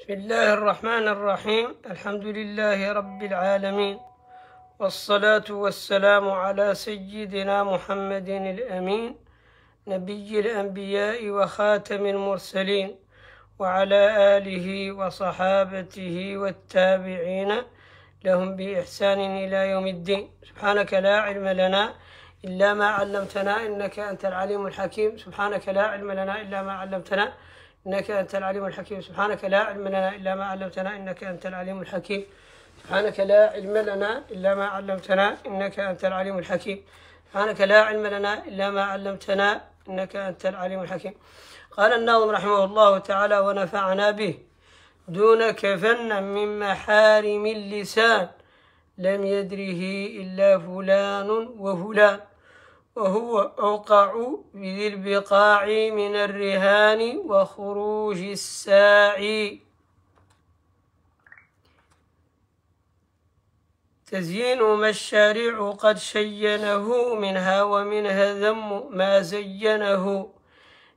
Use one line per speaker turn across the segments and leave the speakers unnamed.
بسم الله الرحمن الرحيم الحمد لله رب العالمين والصلاة والسلام على سيدنا محمد الأمين نبي الأنبياء وخاتم المرسلين وعلى آله وصحابته والتابعين لهم بإحسان إلى يوم الدين سبحانك لا علم لنا إلا ما علمتنا إنك أنت العليم الحكيم سبحانك لا علم لنا إلا ما علمتنا إنك أنت العليم الحكيم سبحانك لا علم لنا إلا ما علمتنا إنك أنت العليم الحكيم سبحانك لا علم لنا إلا ما علمتنا إنك أنت العليم الحكيم سبحانك لا علم لنا إلا ما علمتنا إنك أنت العليم الحكيم قال الناظم رحمه الله تعالى ونفعنا به دون كفن من محارم اللسان لم يدره إلا فلان وفلان وهو أوقع من البقاع من الرهان وخروج الساعي تزيين ما الشارع قد شينه منها ومنها ذم ما زينه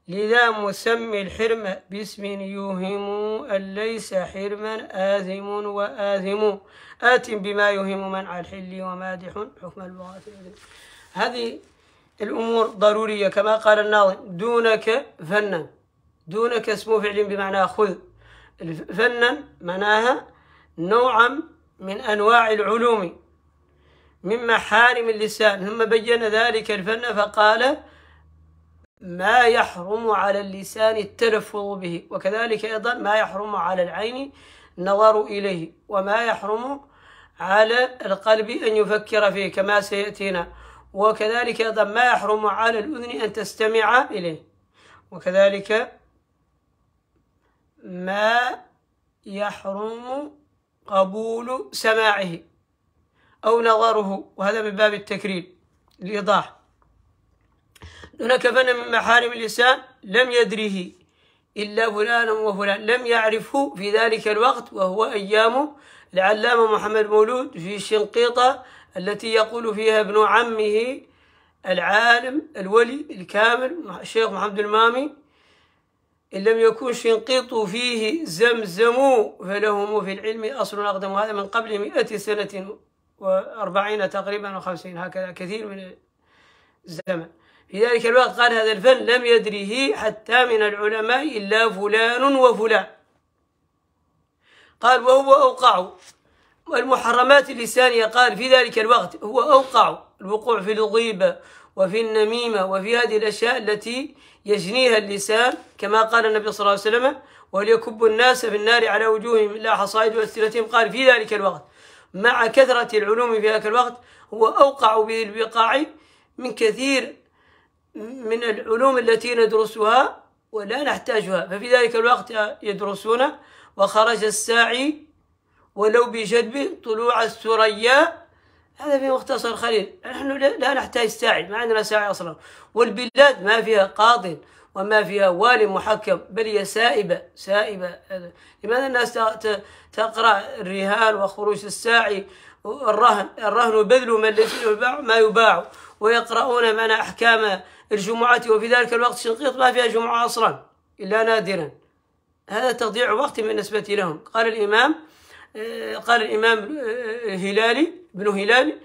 لذا مسمي الحرم باسم يوهم أن ليس حرما آثم وآثم آت بما يوهم منع الحل ومادح حكم البغاة هذه الأمور ضرورية كما قال الناظم دونك فنن دونك اسم فعل بمعنى خذ فنن معناها نوعا من أنواع العلوم من محارم اللسان ثم بين ذلك الفن فقال ما يحرم على اللسان التلفظ به وكذلك أيضا ما يحرم على العين النظر إليه وما يحرم على القلب أن يفكر فيه كما سيأتينا وكذلك أيضا ما يحرم على الأذن أن تستمع إليه وكذلك ما يحرم قبول سماعه أو نظره وهذا من باب التكرير الإيضاح هناك فن من محارم اللسان لم يدره إلا فلان وفلان لم يعرفه في ذلك الوقت وهو أيام العلامة محمد مولود في شنقيطة التي يقول فيها ابن عمه العالم الولي الكامل الشيخ محمد المامي إن لم يكن شنقيط فيه زمزم فلهم في العلم أصل أقدم هذا من قبل مئة سنة وأربعين تقريبا وخمسين هكذا كثير من الزمن في ذلك الوقت قال هذا الفن لم يدره حتى من العلماء إلا فلان وفلان قال وهو أوقع والمحرمات اللسانية قال في ذلك الوقت هو أوقع الوقوع في الغيبة وفي النميمة وفي هذه الأشياء التي يجنيها اللسان كما قال النبي صلى الله عليه وسلم وليكب الناس في النار على وجوههم لا حصائد وأسئلتهم قال في ذلك الوقت مع كثرة العلوم في ذاك الوقت هو أوقع به من كثير من العلوم التي ندرسها ولا نحتاجها ففي ذلك الوقت يدرسون وخرج الساعي ولو بجدب طلوع الثريا هذا في مختصر خليل نحن لا نحتاج ساعي ما عندنا ساعي أصلا والبلاد ما فيها قاضٍ وما فيها والي محكم بل هي سائبة سائبة لماذا الناس تقرأ الرهان وخروج الساعي الرهن الرهن بذل ما يباع ما يباع ويقرؤون من أحكام الجمعة وفي ذلك الوقت شنقيط ما فيها جمعة أصلا إلا نادرا هذا تضييع وقت بالنسبة لهم قال الإمام آه، قال الإمام آه، هلالي بن هلال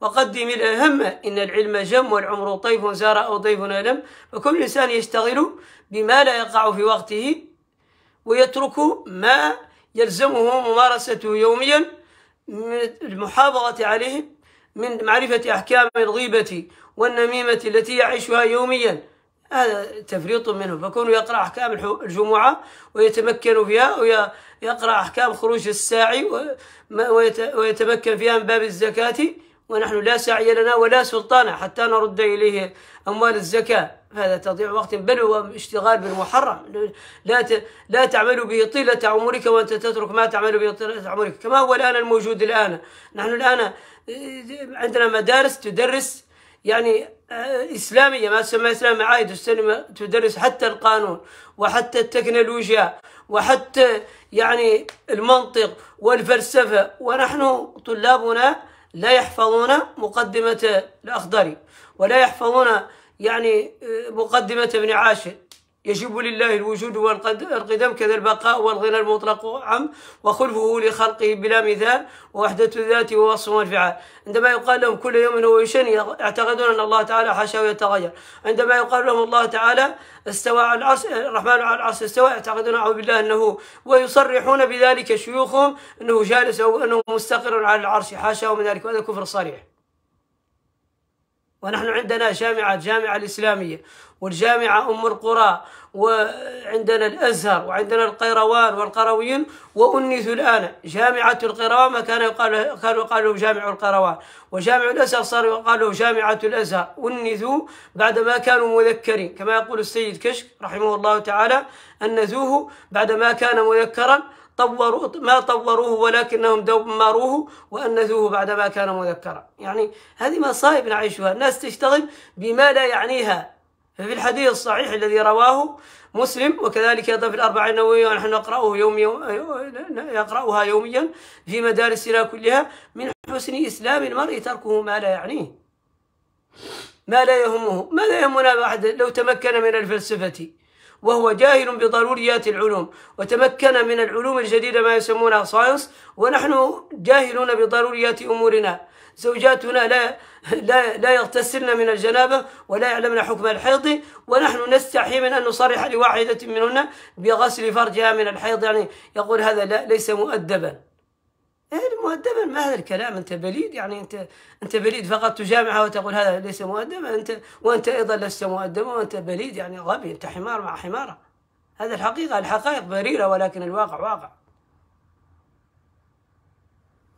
وقدم الأهم إن العلم جم والعمر طيف زار أو ضيف ألم وكل إنسان يشتغل بما لا يقع في وقته ويترك ما يلزمه ممارسته يوميا من المحافظة عليه من معرفة أحكام الغيبة والنميمة التي يعيشها يوميا هذا تفريط منه فكونوا يقرأ أحكام الجمعة ويتمكن فيها ويقرأ أحكام خروج الساعي ويتمكن فيها من باب الزكاة ونحن لا سعي لنا ولا سلطان حتى نرد إليه أموال الزكاة هذا تضييع وقت بل هو اشتغال بالمحرم لا لا تعمل به طيلة عمرك وأنت تترك ما تعمل به طيلة عمرك كما هو الآن الموجود الآن نحن الآن عندنا مدارس تدرس يعني آه، إسلامية ما تسمى إسلام عايد السلم تدرس حتى القانون وحتى التكنولوجيا وحتى يعني المنطق والفلسفة ونحن طلابنا لا يحفظون مقدمة الأخضري ولا يحفظون يعني آه، مقدمة ابن عاشر يجب لله الوجود والقدم كذا البقاء والغنى المطلق عم وخلفه لخلقه بلا مثال ووحدة الذات ووصف الفعال عندما يقال لهم كل يوم هو يشن يعتقدون أن الله تعالى حاشاه يتغير عندما يقال لهم الله تعالى استوى على العرش آه، الرحمن على العرش استوى يعتقدون أعوذ بالله أنه ويصرحون بذلك شيوخهم أنه جالس أو أنه مستقر على العرش حاشا من ذلك وهذا كفر صريح ونحن عندنا جامعة الجامعة الإسلامية والجامعة أم القرى وعندنا الأزهر وعندنا القيروان والقرويين وأنيث الآن جامعة القيروان ما كان يقال كانوا يقالوا جامع القيروان وجامع الأزهر صار يقالوا جامعة الأزهر أنيثوا بعدما كانوا مذكرين كما يقول السيد كشك رحمه الله تعالى أنثوه بعدما كان مذكرا طوروه ما طوروه ولكنهم دمروه وأنثوه بعدما كان مذكرا يعني هذه مصائب نعيشها الناس تشتغل بما لا يعنيها ففي الحديث الصحيح الذي رواه مسلم وكذلك أيضا في الأربعة النووية ونحن نقرأه يوم يوم يقرأها يوميا في مدارسنا كلها من حسن إسلام المرء تركه ما لا يعنيه ما لا يهمه ماذا يهمنا أحد لو تمكن من الفلسفة وهو جاهل بضروريات العلوم وتمكن من العلوم الجديدة ما يسمونها ساينس ونحن جاهلون بضروريات أمورنا زوجاتنا لا لا لا يغتسلن من الجنابه ولا يعلمن حكم الحيض ونحن نستحي من ان نصرح لواحده منهن بغسل فرجها من الحيض يعني يقول هذا لا ليس مؤدبا هذا مؤدبا ما هذا الكلام انت بليد يعني انت انت بليد فقط تجامعه وتقول هذا ليس مؤدبا انت وانت ايضا لست مؤدبا وانت بليد يعني غبي انت حمار مع حماره هذا الحقيقه الحقائق بريره ولكن الواقع واقع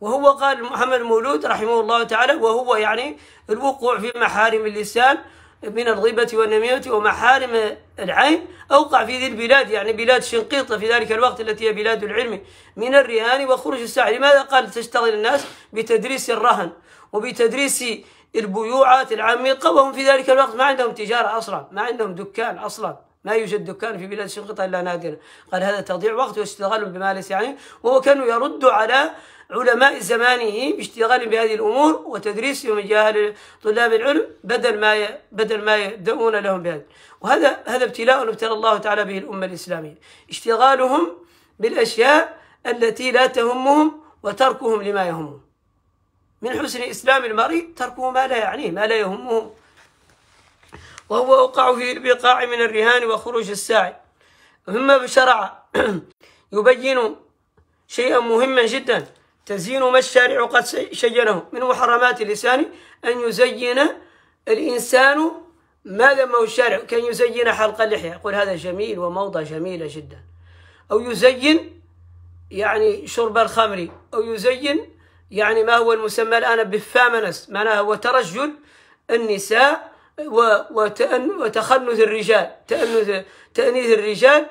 وهو قال محمد مولود رحمه الله تعالى وهو يعني الوقوع في محارم اللسان من الغيبة والنميمة ومحارم العين أوقع في ذي البلاد يعني بلاد شنقيطة في ذلك الوقت التي هي بلاد العلم من الرهان وخروج الساعة لماذا قال تشتغل الناس بتدريس الرهن وبتدريس البيوعات العميقة وهم في ذلك الوقت ما عندهم تجارة أصلا ما عندهم دكان أصلا ما يوجد دكان في بلاد الشرق إلا نادرا قال هذا تضييع وقت بما بمالس يعني وهو كان يرد على علماء زمانه باشتغال بهذه الأمور وتدريسهم جهل طلاب العلم بدل ما بدل ما يبدؤون لهم بهذا وهذا هذا ابتلاء ابتلى الله تعالى به الأمة الإسلامية اشتغالهم بالأشياء التي لا تهمهم وتركهم لما يهمهم من حسن إسلام المرء تركه ما لا يعنيه ما لا يهمه وهو وقع في بقاع من الرهان وخروج الساعي ثم بشرع يبين شيئا مهما جدا تزين ما الشارع قد شجنه من محرمات اللسان أن يزين الإنسان ما ذمه الشارع كان يزين حلق اللحية يقول هذا جميل وموضة جميلة جدا أو يزين يعني شرب الخمر أو يزين يعني ما هو المسمى الآن بفامنس معناها هو ترجل النساء وتخنث الرجال تأنث تأنيث الرجال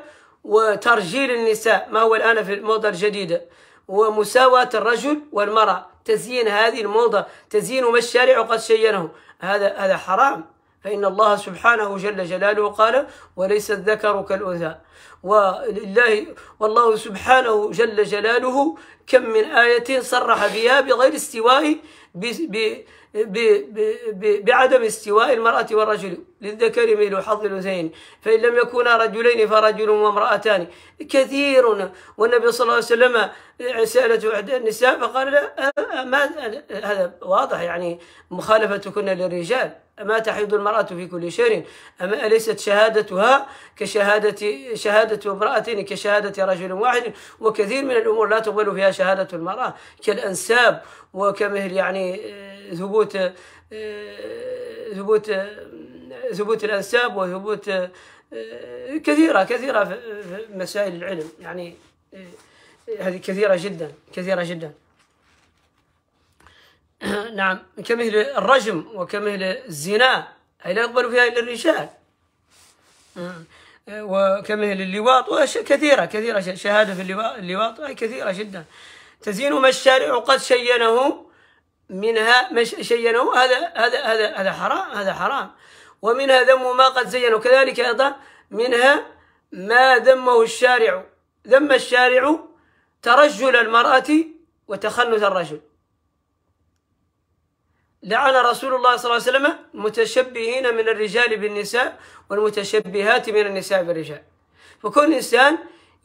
وترجيل النساء ما هو الآن في الموضة الجديدة ومساواة الرجل والمرأة تزيين هذه الموضة تزيين ما الشارع قد شينه هذا هذا حرام فإن الله سبحانه جل جلاله قال وليس الذكر كالأنثى ولله والله سبحانه جل جلاله كم من آية صرح بها بغير استواء بعدم استواء المرأة والرجل للذكر ميل حظ الأنثيين فإن لم يكونا رجلين فرجل وامرأتان كثير والنبي صلى الله عليه وسلم سألته إحدى النساء فقال لا ما هذا واضح يعني مخالفتكن للرجال أما تحيض المرأة في كل شهر أما أليست شهادتها كشهادة شهادة امرأة كشهادة رجل واحد وكثير من الأمور لا تقبل فيها شهادة المرأة كالأنساب وكمهل يعني ثبوت آه، ثبوت آه، ثبوت الانساب وثبوت آه، كثيره كثيره في مسائل العلم يعني هذه كثيره جدا كثيره جدا نعم كمثل الرجم وكمثل الزنا أي لا يقبل فيها إلا الرجال وكمثل اللواط وأشياء كثيرة كثيرة شهادة في اللواط, كثيرة جدا تزين ما الشارع قد شينه منها مش شينوا هذا هذا هذا هذا حرام هذا حرام ومنها ذم ما قد زينه كذلك أيضا منها ما ذمه الشارع ذم الشارع ترجل المرأة وتخنث الرجل لعن رسول الله صلى الله عليه وسلم المتشبهين من الرجال بالنساء والمتشبهات من النساء بالرجال فكل إنسان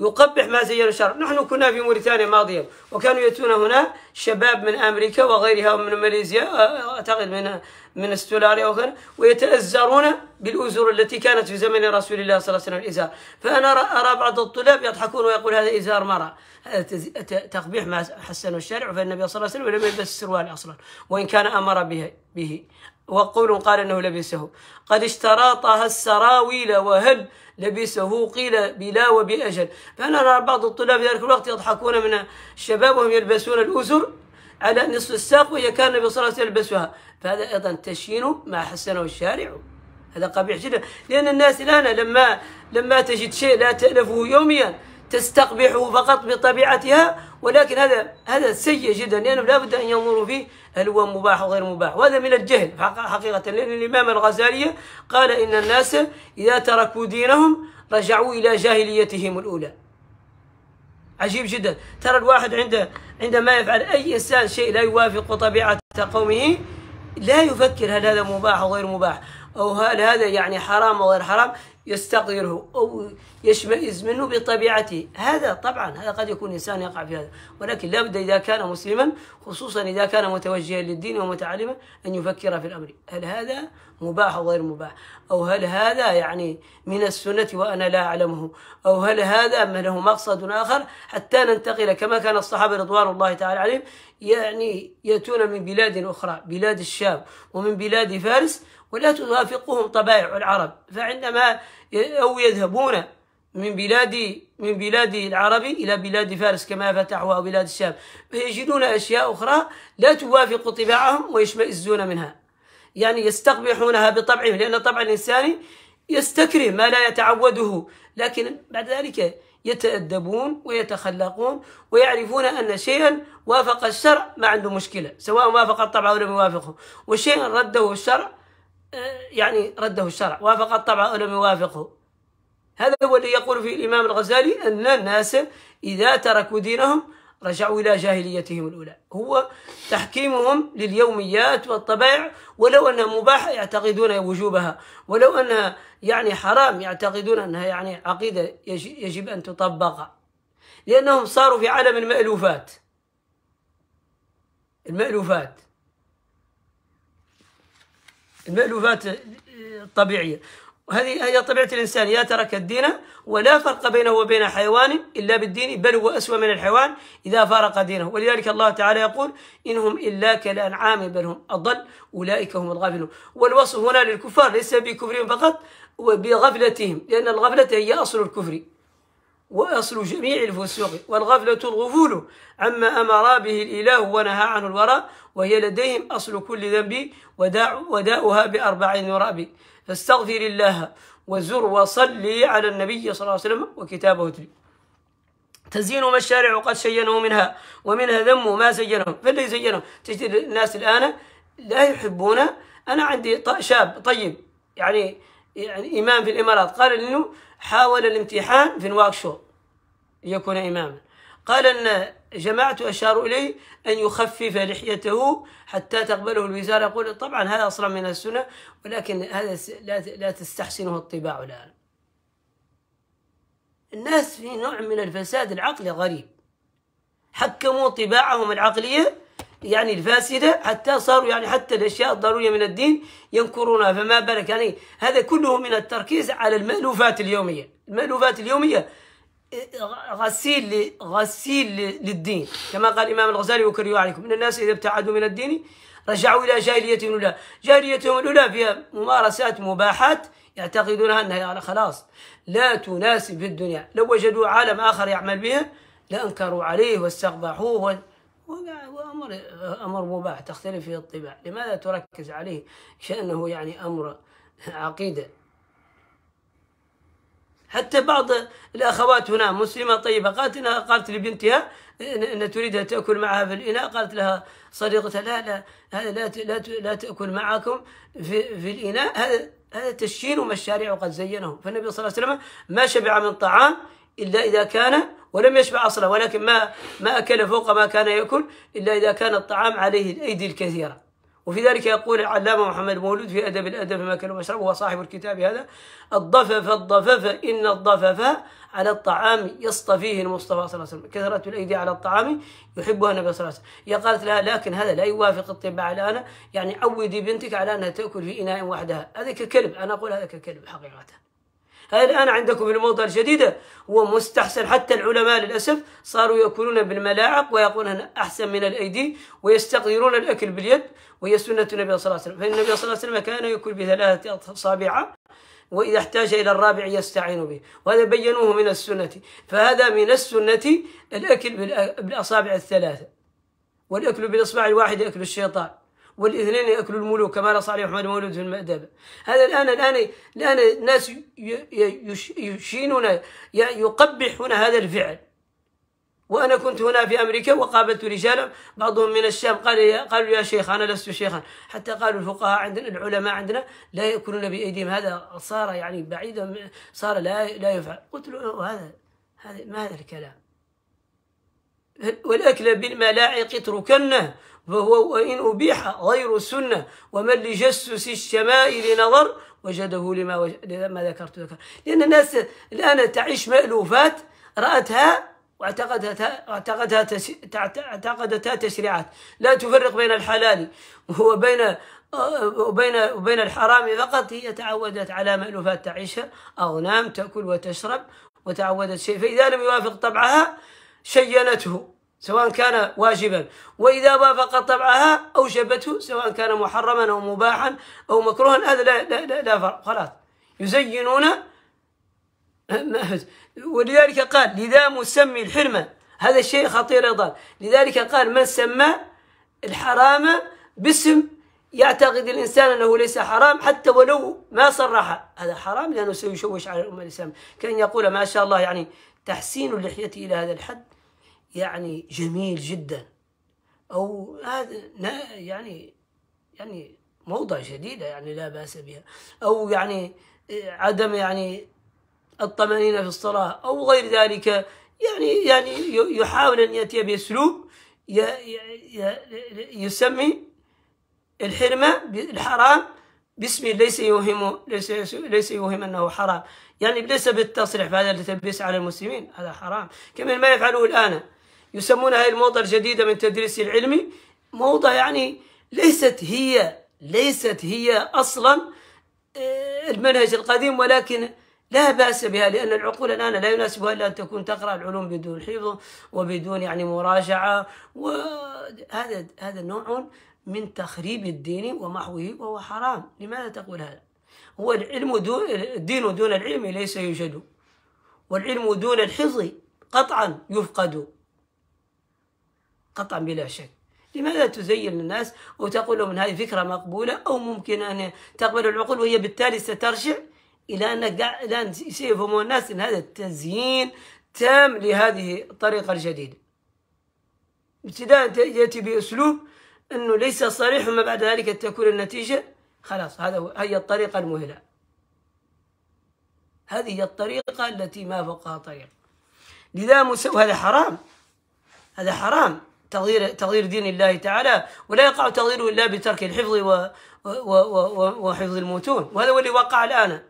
يقبح ما زين الشر نحن كنا في موريتانيا ماضيا وكانوا يأتون هنا شباب من أمريكا وغيرها ومن ماليزيا آه، آه، أعتقد من من استولاريا وغيرها ويتأزرون بالأزر التي كانت في زمن رسول الله صلى الله عليه وسلم الإزار فأنا أرى بعض الطلاب يضحكون ويقول هذا إزار مرأة تقبيح ما حسنه الشارع فالنبي صلى الله عليه وسلم لم يلبس السروال أصلا وإن كان أمر به, به وقول قال أنه لبسه قد اشتراطها السراويل وهل لبسه قيل بلا وبأجل فأنا نرى بعض الطلاب في ذلك الوقت يضحكون من الشباب وهم يلبسون الازر على نصف الساق وهي كان النبي صلى الله عليه وسلم يلبسها فهذا أيضا تشين ما حسنه الشارع هذا قبيح جدا لأن الناس الآن لما لما تجد شيء لا تألفه يوميا تستقبحه فقط بطبيعتها ولكن هذا هذا سيء جدا لانه لا بد ان ينظروا فيه هل هو مباح وغير مباح وهذا من الجهل حقيقه لان الامام الغزالي قال ان الناس اذا تركوا دينهم رجعوا الى جاهليتهم الاولى عجيب جدا ترى الواحد عنده عندما يفعل اي انسان شيء لا يوافق طبيعه قومه لا يفكر هل هذا مباح او غير مباح او هل هذا يعني حرام او غير حرام يستغيره أو يشمئز منه بطبيعته هذا طبعا هذا قد يكون إنسان يقع في هذا ولكن لابد إذا كان مسلما خصوصا إذا كان متوجها للدين ومتعلما أن يفكر في الأمر هل هذا مباح أو غير مباح أو هل هذا يعني من السنة وأنا لا أعلمه أو هل هذا له مقصد آخر حتى ننتقل كما كان الصحابة رضوان الله تعالى عليهم يعني يأتون من بلاد أخرى بلاد الشام ومن بلاد فارس ولا توافقهم طبائع العرب فعندما أو يذهبون من بلاد من بلاد العرب إلى بلاد فارس كما فتحوا أو بلاد الشام فيجدون أشياء أخرى لا توافق طباعهم ويشمئزون منها يعني يستقبحونها بطبعهم لأن طبع الإنسان يستكره ما لا يتعوده لكن بعد ذلك يتأدبون ويتخلقون ويعرفون أن شيئا وافق الشرع ما عنده مشكلة سواء وافق الطبع أو لم يوافقه وشيئا رده الشرع يعني رده الشرع وافق الطبع ولم يوافقه هذا هو الذي يقول فيه الإمام الغزالي أن الناس إذا تركوا دينهم رجعوا إلى جاهليتهم الأولى هو تحكيمهم لليوميات والطبائع ولو أنها مباحة يعتقدون وجوبها ولو أنها يعني حرام يعتقدون أنها يعني عقيدة يجب أن تطبق لأنهم صاروا في عالم المألوفات المألوفات المألوفات الطبيعية وهذه هي طبيعة الإنسان يا ترك الدين ولا فرق بينه وبين حيوان إلا بالدين بل هو أسوأ من الحيوان إذا فارق دينه ولذلك الله تعالى يقول إنهم إلا كالأنعام بل هم أضل أولئك هم الغافلون والوصف هنا للكفار ليس بكفرهم فقط وبغفلتهم لأن الغفلة هي أصل الكفر وأصل جميع الفسوق والغفلة الغفول عما أمر به الإله ونهى عنه الورى وهي لديهم أصل كل ذنب وداع وداؤها بأربع ورأب فاستغفر الله وزر وصلي على النبي صلى الله عليه وسلم وكتابه تلي تزين ما الشارع قد شينه منها ومنها ذم ما زينه فالذي زينه تجد الناس الآن لا يحبون أنا عندي شاب طيب يعني يعني إمام في الإمارات قال أنه حاول الامتحان في نواكشو ليكون إماما قال أن جماعته أشاروا إليه أن يخفف لحيته حتى تقبله الوزارة يقول طبعا هذا أصلا من السنة ولكن هذا لا تستحسنه الطباع الآن الناس في نوع من الفساد العقلي غريب حكموا طباعهم العقلية يعني الفاسدة حتى صاروا يعني حتى الأشياء الضرورية من الدين ينكرونها فما بالك يعني هذا كله من التركيز على المألوفات اليومية المألوفات اليومية آه، غسيل غسيل للدين كما قال الإمام الغزالي وكرهوا عليكم ان الناس إذا ابتعدوا من الدين رجعوا إلى جاهليتهم الأولى جاهليتهم الأولى فيها ممارسات مباحات يعتقدونها أنها يعني خلاص لا تناسب الدنيا لو وجدوا عالم آخر يعمل بها لأنكروا عليه واستقبحوه وهو أمر أمر مباح تختلف فيه الطباع لماذا تركز عليه كأنه يعني أمر عقيدة حتى بعض الأخوات هنا مسلمة طيبة قالت إنها قالت لبنتها إن تريد تأكل معها في الإناء قالت لها صديقتها لا لا هذا لا لا لا تأكل معكم في في الإناء هذا هذا تشين وما الشارع قد زينه فالنبي صلى الله عليه وسلم ما شبع من طعام إلا إذا كان ولم يشبع أصلا ولكن ما ما أكل فوق ما كان يأكل إلا إذا كان الطعام عليه الأيدي الكثيرة وفي ذلك يقول العلامة محمد مولود في أدب الأدب ما كان ومشرب هو صاحب الكتاب هذا الضفف الضفف إن الضفف على الطعام يصطفيه المصطفى صلى الله عليه وسلم كثرة الأيدي على الطعام يحبها النبي صلى الله عليه وسلم هي قالت لها لكن هذا لا يوافق الطباع الآن يعني عودي بنتك على أنها تأكل في إناء وحدها هذا ككلب أنا أقول هذا ككلب حقيقة الآن عندكم الموضة الجديدة هو مستحسن حتى العلماء للأسف صاروا يأكلون بالملاعق ويقولون أحسن من الأيدي ويستقدرون الأكل باليد وهي سنة النبي صلى الله عليه وسلم فإن النبي صلى الله عليه وسلم كان يأكل بثلاثة أصابع وإذا احتاج إلى الرابع يستعين به وهذا بينوه من السنة فهذا من السنة الأكل بالأصابع الثلاثة والأكل بالإصبع الواحد أكل الشيطان والاثنين ياكلوا الملوك كما قال صالح محمد مولود في المأدبة هذا الان الان الان الناس يشينون يقبحون هذا الفعل وانا كنت هنا في امريكا وقابلت رجالا بعضهم من الشام قال يا قالوا يا شيخ انا لست شيخا حتى قالوا الفقهاء عندنا العلماء عندنا لا ياكلون بايديهم هذا صار يعني بعيدا صار لا لا يفعل قلت له هذا هذا ما هذا الكلام والاكل بالملاعق اتركنه فهو وإن أبيح غير السنة ومن لجسس الشمائل نظر وجده لما, وج... لما ذكرت ذكر لأن الناس الآن تعيش مألوفات رأتها واعتقدتها اعتقدها تس... اعتقدتها تشريعات لا تفرق بين الحلال وبين وبين وبين الحرام فقط هي تعودت على مألوفات تعيشها أغنام تأكل وتشرب وتعودت شيء فإذا لم يوافق طبعها شينته سواء كان واجبا وإذا وافق طبعها أوجبته سواء كان محرما أو مباحا أو مكروها هذا لا, لا, لا, لا فرق خلاص يزينون ولذلك قال لذا مسمي الحرمة هذا الشيء خطير أيضا لذلك قال من سمى الحرام باسم يعتقد الإنسان أنه ليس حرام حتى ولو ما صرح هذا حرام لأنه سيشوش على الأمة الإسلامية كأن يقول ما شاء الله يعني تحسين اللحية إلى هذا الحد يعني جميل جدا أو هذا يعني يعني موضة شديدة يعني لا بأس بها أو يعني آه، عدم يعني الطمأنينة في الصلاة أو غير ذلك يعني يعني يحاول أن يأتي بأسلوب يسمي الحرمة الحرام باسم ليس يوهم ليس ليس يوهم انه حرام، يعني ليس بالتصريح بهذا التلبيس على المسلمين هذا حرام، كما ما يفعله الان يسمون هذه الموضة الجديدة من تدريس العلمي موضة يعني ليست هي ليست هي أصلا آه، المنهج القديم ولكن لا بأس بها لأن العقول الآن لا يناسبها إلا أن تكون تقرأ العلوم بدون حفظ وبدون يعني مراجعة وهذا هذا نوع من تخريب الدين ومحوه وهو حرام لماذا تقول هذا؟ هو العلم دون الدين دون العلم ليس يوجد والعلم دون الحفظ قطعا يفقد قطعا بلا شك لماذا تزين للناس وتقول لهم هذه فكرة مقبولة أو ممكن أن تقبل العقول وهي بالتالي سترجع إلى أن الان أن سيفهموا الناس أن هذا التزيين تام لهذه الطريقة الجديدة ابتداء يأتي بأسلوب أنه ليس صريح وما بعد ذلك تكون النتيجة خلاص هذا هي الطريقة المهلة هذه هي الطريقة التي ما فوقها طريق لذا موسى حرام هذا حرام تغيير تغيير دين الله تعالى ولا يقع تغييره الا بترك الحفظ و وحفظ المتون وهذا هو اللي وقع الان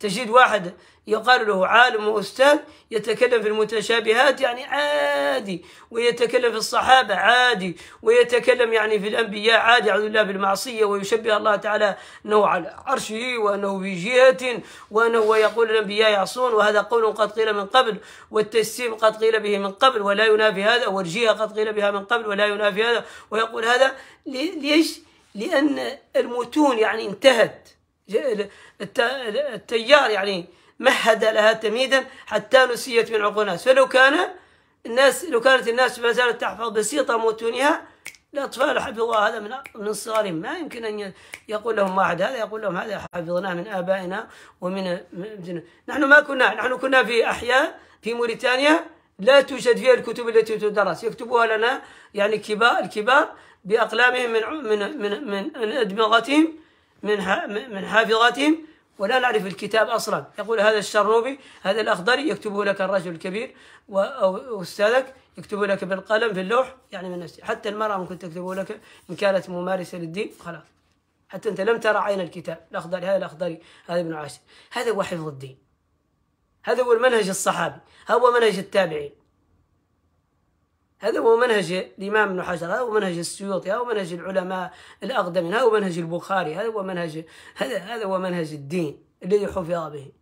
تجد واحد يقال له عالم وأستاذ يتكلم في المتشابهات يعني عادي ويتكلم في الصحابة عادي ويتكلم يعني في الأنبياء عادي أعوذ بالله بالمعصية ويشبه الله تعالى أنه على عرشه وأنه في جهة وأنه يقول الأنبياء يعصون وهذا قول قد قيل من قبل والتجسيم قد قيل به من قبل ولا ينافي هذا والجهة قد قيل بها من قبل ولا ينافي هذا ويقول هذا ليش؟ لأن المتون يعني انتهت التيار يعني مهد لها تمهيدا حتى نسيت من عقول الناس فلو كان الناس لو كانت الناس ما زالت تحفظ بسيطة متونها الأطفال حفظوا هذا من من صغرهم ما يمكن أن يقول لهم واحد هذا يقول لهم هذا حفظناه من آبائنا ومن نحن ما كنا نحن كنا في أحياء في موريتانيا لا توجد فيها الكتب التي تدرس يكتبوها لنا يعني كبار الكبار بأقلامهم من من من, من أدمغتهم من من حافظاتهم ولا نعرف الكتاب اصلا يقول هذا الشروبي هذا الاخضري يكتبه لك الرجل الكبير او استاذك يكتبه لك بالقلم في اللوح يعني من نفسه حتى المراه ممكن تكتبه لك ان كانت ممارسه للدين خلاص حتى انت لم ترى عين الكتاب الاخضري هذا الاخضري هذا ابن عاشر هذا هو حفظ الدين هذا هو المنهج الصحابي هذا هو منهج التابعين هذا هو منهج الإمام ابن حجر هذا هو منهج السيوطي هذا هو منهج العلماء الأقدمين هذا هو منهج البخاري هذا هو منهج هذا هذا هو منهج الدين الذي حفظ به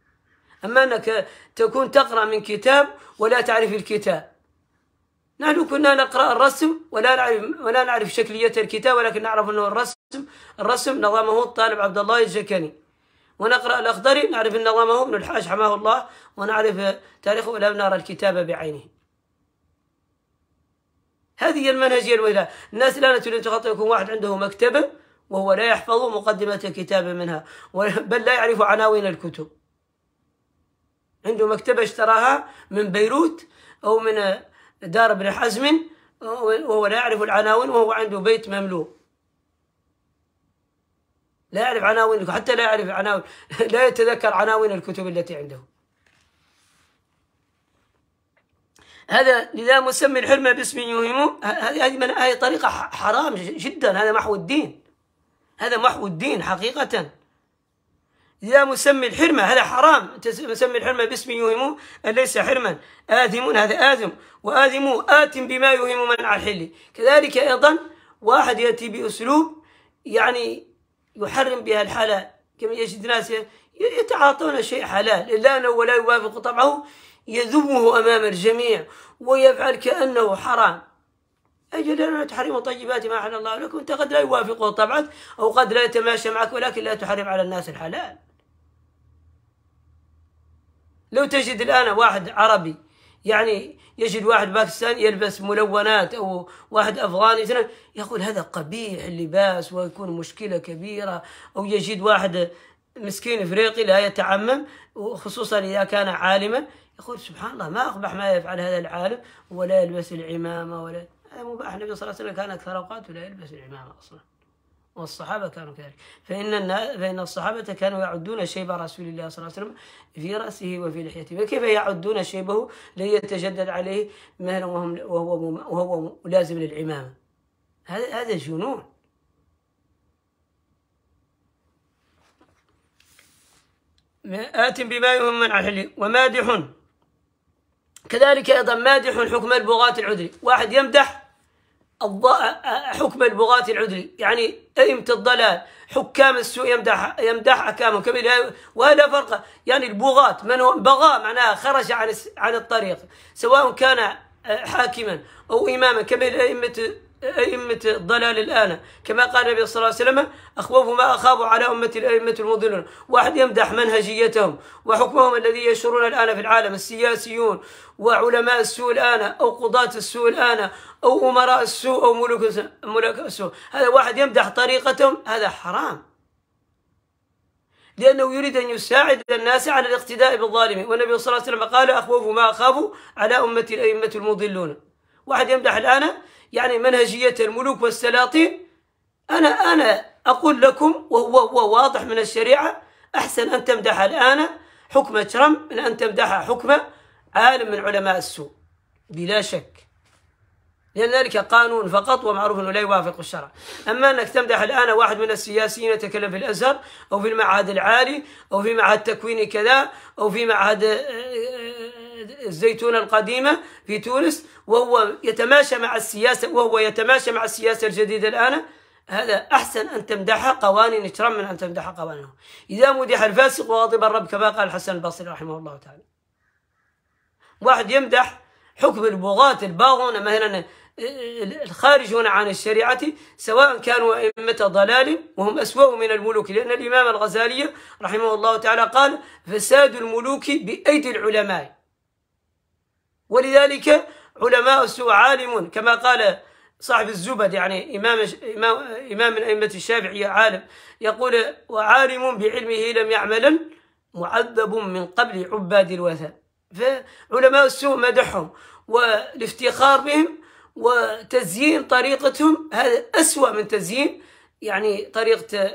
أما أنك تكون تقرأ من كتاب ولا تعرف الكتاب نحن كنا نقرأ الرسم ولا نعرف ولا نعرف شكلية الكتاب ولكن نعرف أنه الرسم الرسم نظمه الطالب عبد الله الجكني ونقرأ الأخضري نعرف أن نظمه ابن الحاج حماه الله ونعرف تاريخه ولم نرى الكتاب بعينه هذه هي المنهجية الوهلة الناس الآن تريد تغطي يكون واحد عنده مكتبة وهو لا يحفظ مقدمة كتاب منها بل لا يعرف عناوين الكتب عنده مكتبة اشتراها من بيروت أو من دار ابن حزم وهو لا يعرف العناوين وهو عنده بيت مملوء لا يعرف عناوين حتى لا يعرف عناوين لا يتذكر عناوين الكتب التي عنده هذا لذا مسمي الحرمة باسم يوهم هذه هذه من طريقة حرام جدا هذا محو الدين هذا محو الدين حقيقة لذا مسمي الحرمة هذا حرام مسمي الحرمة باسم يوهم أن ليس حرما آثم هذا آثم وآثم اثم بما يوهم منع الحل كذلك أيضا واحد يأتي بأسلوب يعني يحرم بها الحلال كما يجد ناس يتعاطون شيء حلال إلا أنه ولا يوافق طبعه يذمه أمام الجميع ويفعل كأنه حرام أجل أن تحرموا طيبات ما أحل الله لكم أنت قد لا يوافقه طبعك أو قد لا يتماشى معك ولكن لا تحرم على الناس الحلال لو تجد الآن واحد عربي يعني يجد واحد باكستاني يلبس ملونات او واحد افغاني يقول هذا قبيح اللباس ويكون مشكله كبيره او يجد واحد مسكين إفريقي لا يتعمم وخصوصا إذا كان عالما يقول سبحان الله ما أقبح ما يفعل هذا العالم ولا يلبس العمامة ولا هذا يعني مباح النبي صلى الله عليه وسلم كان أكثر أوقاته لا يلبس العمامة أصلا والصحابة كانوا كذلك فإن فإن الصحابة كانوا يعدون شيب رسول الله صلى الله عليه وسلم في رأسه وفي لحيته فكيف يعدون شيبه ليتجدد عليه مهلا وهو وهو لازم للعمامة هذا هذا جنون آت بما يهم من الحلي ومادح كذلك أيضا مادح حكم البغاة العذري واحد يمدح حكم البغاة العذري يعني أئمة الضلال حكام السوء يمدح يمدح أحكامهم كبير ولا فرق يعني البغاة من هو بغى معناها خرج عن عن الطريق سواء كان حاكما أو إماما كبير أئمة أئمة الضلال الآن كما قال النبي صلى الله عليه وسلم أخوف ما أخاف على أمة الأئمة المضلون واحد يمدح منهجيتهم وحكمهم الذي يشرون الآن في العالم السياسيون وعلماء السوء الآن أو قضاة السوء الآن أو أمراء السوء أو ملوك السوء هذا واحد يمدح طريقتهم هذا حرام لأنه يريد أن يساعد الناس على الاقتداء بالظالم والنبي صلى الله عليه وسلم قال أخوف ما أخاف على أمة الأئمة المضلون واحد يمدح الآن يعني منهجية الملوك والسلاطين أنا أنا أقول لكم وهو هو واضح من الشريعة أحسن أن تمدح الآن حكم ترامب من أن تمدح حكم عالم من علماء السوء بلا شك لأن ذلك قانون فقط ومعروف أنه لا يوافق الشرع أما أنك تمدح الآن واحد من السياسيين يتكلم في الأزهر أو في المعهد العالي أو في معهد تكويني كذا أو في معهد آه، آه، الزيتونه القديمة في تونس وهو يتماشى مع السياسة وهو يتماشى مع السياسة الجديدة الآن هذا أحسن أن تمدح قوانين ترامب من أن تمدح قوانينه إذا مدح الفاسق واضب الرب كما قال الحسن البصري رحمه الله تعالى واحد يمدح حكم البغاة الباغون مثلا آه، الخارجون عن الشريعة سواء كانوا أئمة ضلال وهم أسوأ من الملوك لأن الإمام الغزالي رحمه الله تعالى قال فساد الملوك بأيدي العلماء ولذلك علماء السوء عالم كما قال صاحب الزبد يعني إمام إمام إمام من أئمة الشافعية عالم يقول وعالم بعلمه لم يعملا معذب من قبل عباد الوثن فعلماء السوء مدحهم والافتخار بهم وتزيين طريقتهم هذا أسوأ من تزيين يعني طريقة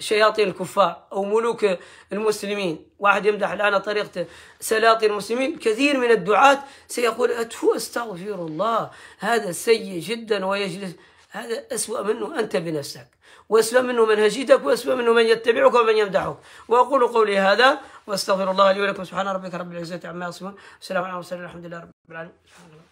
شياطين الكفار أو ملوك المسلمين واحد يمدح الآن طريقة سلاطين المسلمين كثير من الدعاة سيقول أتفو أستغفر الله هذا سيء جدا ويجلس هذا أسوأ منه أنت بنفسك وأسوأ منه منهجيتك وأسوأ منه من يتبعك ومن يمدحك وأقول قولي هذا وأستغفر الله لي ولكم سبحان ربك رب العزة عما يصفون السلام عليكم المرسلين الحمد لله رب العالمين